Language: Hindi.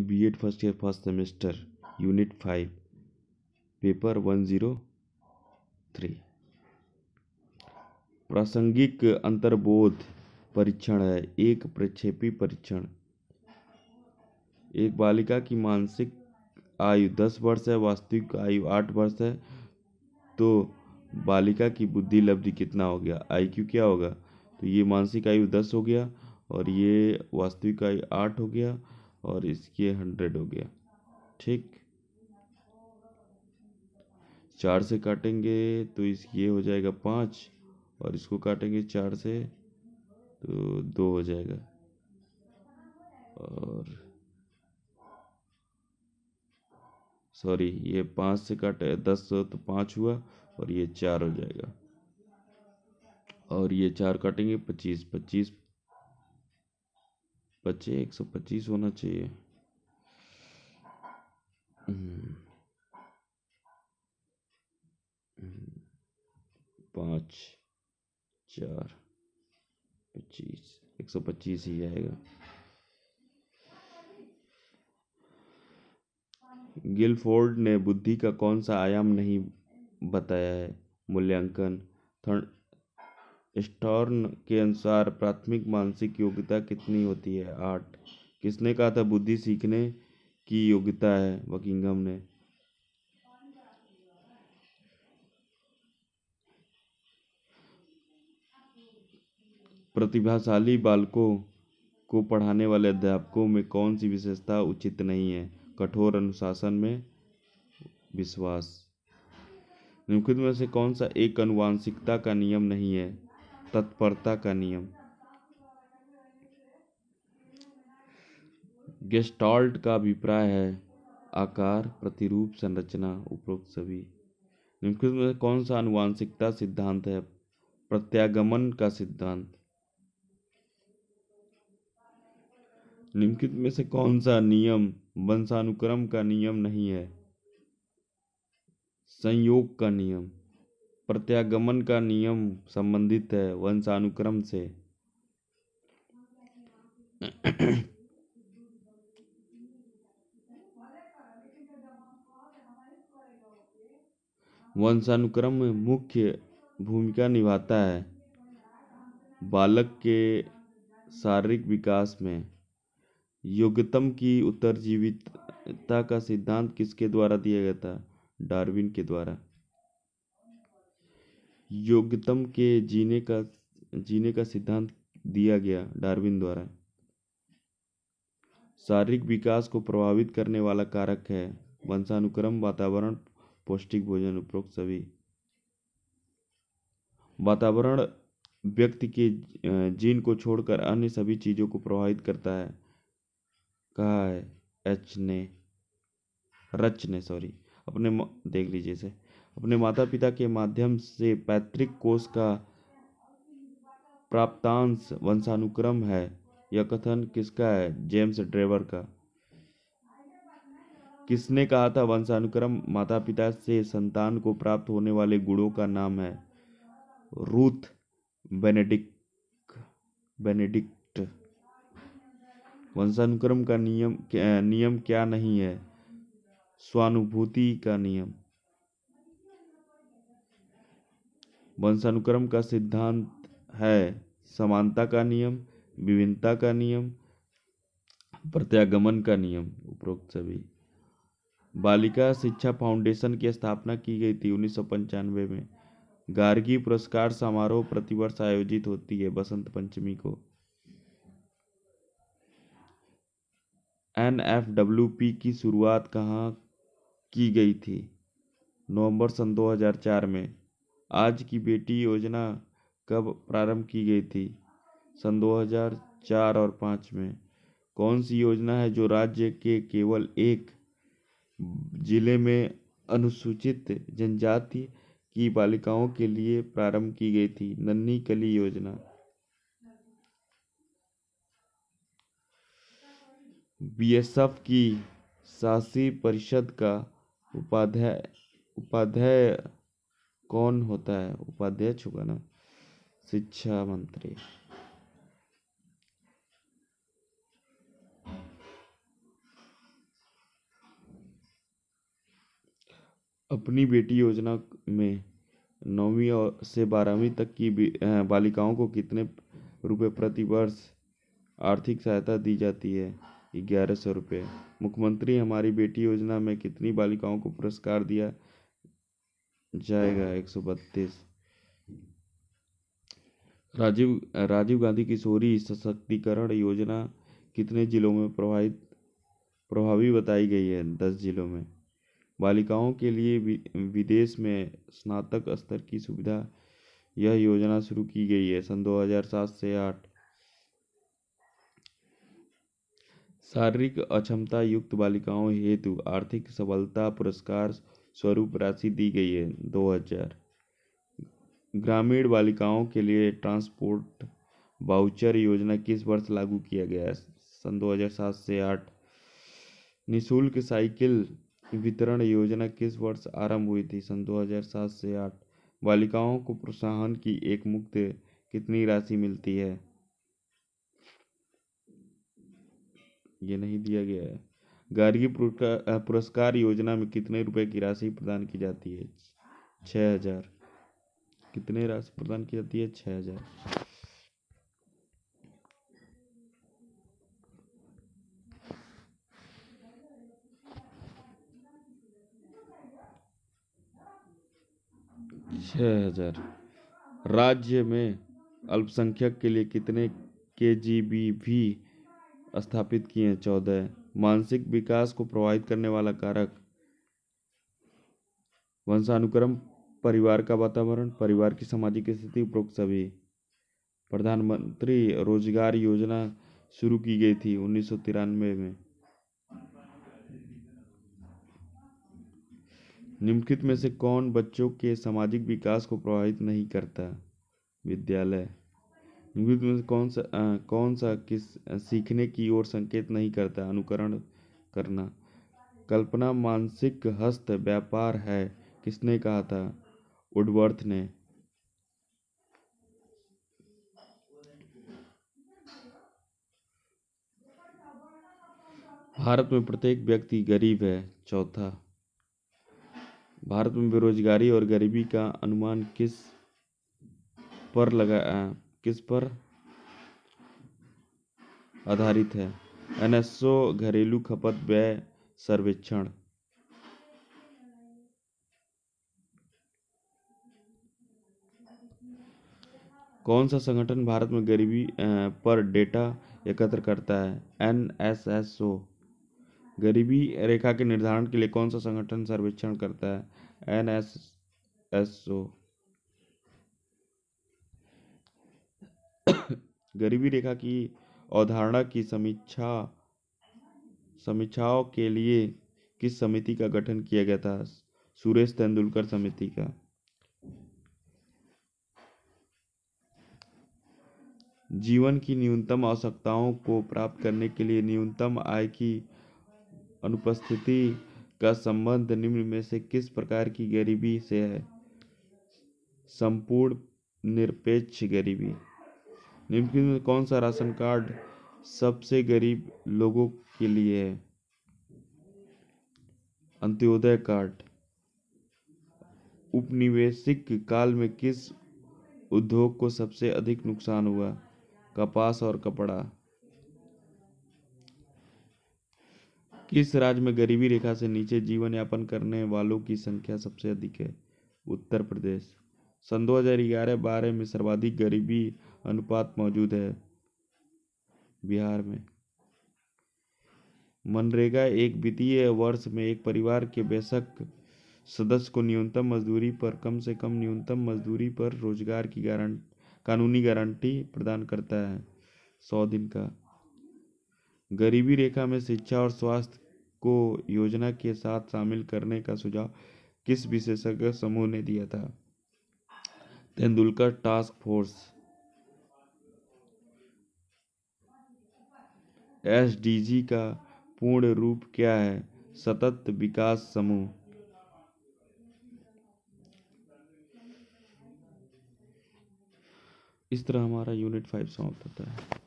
B Ed first year first semester unit five paper one zero three प्रासंगिक अंतर्बोध परीक्षण है एक प्रक्षेपी परीक्षण एक बालिका की मानसिक आयु दस वर्ष है वास्तविक आयु आठ वर्ष है तो बालिका की बुद्धि लब्धि कितना हो गया आईक्यू क्या होगा तो ये मानसिक आयु दस हो गया और ये वास्तविक आयु आठ हो गया और इसके हंड्रेड हो गया ठीक चार से काटेंगे तो इस ये हो जाएगा पाँच और इसको काटेंगे चार से तो दो हो जाएगा और सॉरी ये पाँच से काटे दस तो पाँच हुआ और ये चार हो जाएगा और ये चार काटेंगे पच्चीस पच्चीस बचे एक सौ पच्चीस होना चाहिए हम्म। हम्म। पाँच चार पच्चीस एक सौ पच्चीस ही आएगा गिलफोर्ड ने बुद्धि का कौन सा आयाम नहीं बताया है मूल्यांकन स्टोर्न के अनुसार प्राथमिक मानसिक योग्यता कितनी होती है आठ किसने कहा था बुद्धि सीखने की योग्यता है वकींगम ने प्रतिभाशाली बालकों को पढ़ाने वाले अध्यापकों में कौन सी विशेषता उचित नहीं है कठोर अनुशासन में विश्वास निम्नलिखित में से कौन सा एक अनुवांशिकता का नियम नहीं है तत्परता का नियम गेस्टॉल्ट का अभिप्राय है आकार प्रतिरूप संरचना उपरोक्त सभी निम्नलिखित में कौन सा अनुवांशिकता सिद्धांत है प्रत्यागमन का सिद्धांत निम्नलिखित में से कौन सा नियम वंशानुक्रम का नियम नहीं है संयोग का नियम प्रत्यागमन का नियम संबंधित है वंशानुक्रम से वंशानुक्रम में मुख्य भूमिका निभाता है बालक के शारीरिक विकास में योग्यतम की उत्तरजीविता का सिद्धांत किसके द्वारा दिया गया था डार्विन के द्वारा योग्यतम के जीने का जीने का सिद्धांत दिया गया डार्विन द्वारा शारीरिक विकास को प्रभावित करने वाला कारक है वंशानुक्रम वातावरण पौष्टिक भोजन उपरोक्त सभी वातावरण व्यक्ति के जीन को छोड़कर अन्य सभी चीज़ों को प्रभावित करता है कहा है एच ने रच ने सॉरी अपने देख लीजिए इसे अपने माता पिता के माध्यम से पैतृक कोष का प्राप्तांश वंशानुक्रम है यह कथन किसका है जेम्स ड्रेवर का किसने कहा था वंशानुक्रम माता पिता से संतान को प्राप्त होने वाले गुणों का नाम है रूथ बेनेडिक बेनेडिक्ट वंशानुक्रम का नियम नियम क्या नहीं है स्वानुभूति का नियम वंशानुक्रम का सिद्धांत है समानता का नियम विभिन्नता का नियम प्रत्यागमन का नियम उपरोक्त सभी बालिका शिक्षा फाउंडेशन की स्थापना की गई थी उन्नीस में गार्गी पुरस्कार समारोह प्रतिवर्ष आयोजित होती है बसंत पंचमी को एन एफ डब्ल्यू पी की शुरुआत कहाँ की गई थी नवंबर सन 2004 में आज की बेटी योजना कब प्रारंभ की गई थी सन 2004 और 5 में कौन सी योजना है जो राज्य के केवल एक जिले में अनुसूचित जनजाति की बालिकाओं के लिए प्रारंभ की गई थी नन्ही कली योजना बीएसएफ की शासी परिषद का उपाध्याय उपाध्याय कौन होता है उपाध्यक्ष होगा ना शिक्षा मंत्री अपनी बेटी योजना में नौवीं से बारहवीं तक की बालिकाओं को कितने रुपए प्रति वर्ष आर्थिक सहायता दी जाती है ग्यारह सौ रुपये मुख्यमंत्री हमारी बेटी योजना में कितनी बालिकाओं को पुरस्कार दिया जाएगा हाँ। एक सौ बत्तीस राजीव राजीव गांधी किशोरी सशक्तिकरण योजना कितने जिलों में प्रभावित प्रभावी बताई गई है दस जिलों में बालिकाओं के लिए विदेश में स्नातक स्तर की सुविधा यह योजना शुरू की गई है सन 2007 से 8 शारीरिक अक्षमता युक्त बालिकाओं हेतु आर्थिक सबलता पुरस्कार स्वरूप राशि दी गई है दो हजार ग्रामीण बालिकाओं के लिए ट्रांसपोर्ट बाउचर योजना किस वर्ष लागू किया गया है सन सात से आठ निशुल्क साइकिल वितरण योजना किस वर्ष आरंभ हुई थी सन दो हजार सात से आठ बालिकाओं को प्रोत्साहन की एक मुक्त कितनी राशि मिलती है ये नहीं दिया गया है गार्गी पुरस्कार योजना में कितने रुपए की राशि प्रदान की जाती है छः हजार कितने राशि प्रदान की जाती है छः हजार छः हजार राज्य में अल्पसंख्यक के लिए कितने के जी बी भी स्थापित किए हैं चौदह मानसिक विकास को प्रभावित करने वाला कारक वंशानुक्रम परिवार का वातावरण परिवार की सामाजिक स्थिति उपरोक्त सभी प्रधानमंत्री रोजगार योजना शुरू की गई थी उन्नीस में निम्नलिखित में से कौन बच्चों के सामाजिक विकास को प्रभावित नहीं करता विद्यालय निम्नलिखित में से कौन सा आ, कौन सा किस सीखने की ओर संकेत नहीं करता अनुकरण करना कल्पना मानसिक हस्त व्यापार है किसने कहा था उडवर्थ ने भारत में प्रत्येक व्यक्ति गरीब है चौथा भारत में बेरोजगारी और गरीबी का अनुमान किस पर लगा किस पर आधारित है एनएसओ घरेलू खपत व्यय सर्वेक्षण कौन सा संगठन भारत में गरीबी पर डेटा एकत्र करता है एनएसएसओ गरीबी रेखा के निर्धारण के लिए कौन सा संगठन सर्वेक्षण करता है एनएसएसओ गरीबी रेखा की अवधारणा की समीक्षा समीक्षाओं के लिए किस समिति का गठन किया गया था सुरेश तेंदुलकर समिति का जीवन की न्यूनतम आवश्यकताओं को प्राप्त करने के लिए न्यूनतम आय की अनुपस्थिति का संबंध निम्न में से किस प्रकार की गरीबी से है संपूर्ण निरपेक्ष गरीबी निम्नलिखित में कौन सा राशन कार्ड सबसे गरीब लोगों के लिए है अंत्योदय कार्ड उपनिवेशिक काल में किस उद्योग को सबसे अधिक नुकसान हुआ कपास और कपड़ा किस राज्य में गरीबी रेखा से नीचे जीवन यापन करने वालों की संख्या सबसे अधिक है उत्तर प्रदेश सन 2011-12 में सर्वाधिक गरीबी अनुपात मौजूद है बिहार में मनरेगा एक वित्तीय वर्ष में एक परिवार के बेशक सदस्य को न्यूनतम मजदूरी पर कम से कम न्यूनतम मजदूरी पर रोजगार की गारंट कानूनी गारंटी प्रदान करता है सौ दिन का गरीबी रेखा में शिक्षा और स्वास्थ्य को योजना के साथ शामिल करने का सुझाव किस विशेषज्ञ समूह ने दिया था तेंदुलकर टास्क फोर्स एस.डी.जी का पूर्ण रूप क्या है सतत विकास समूह इस तरह हमारा यूनिट फाइव समाप्त होता है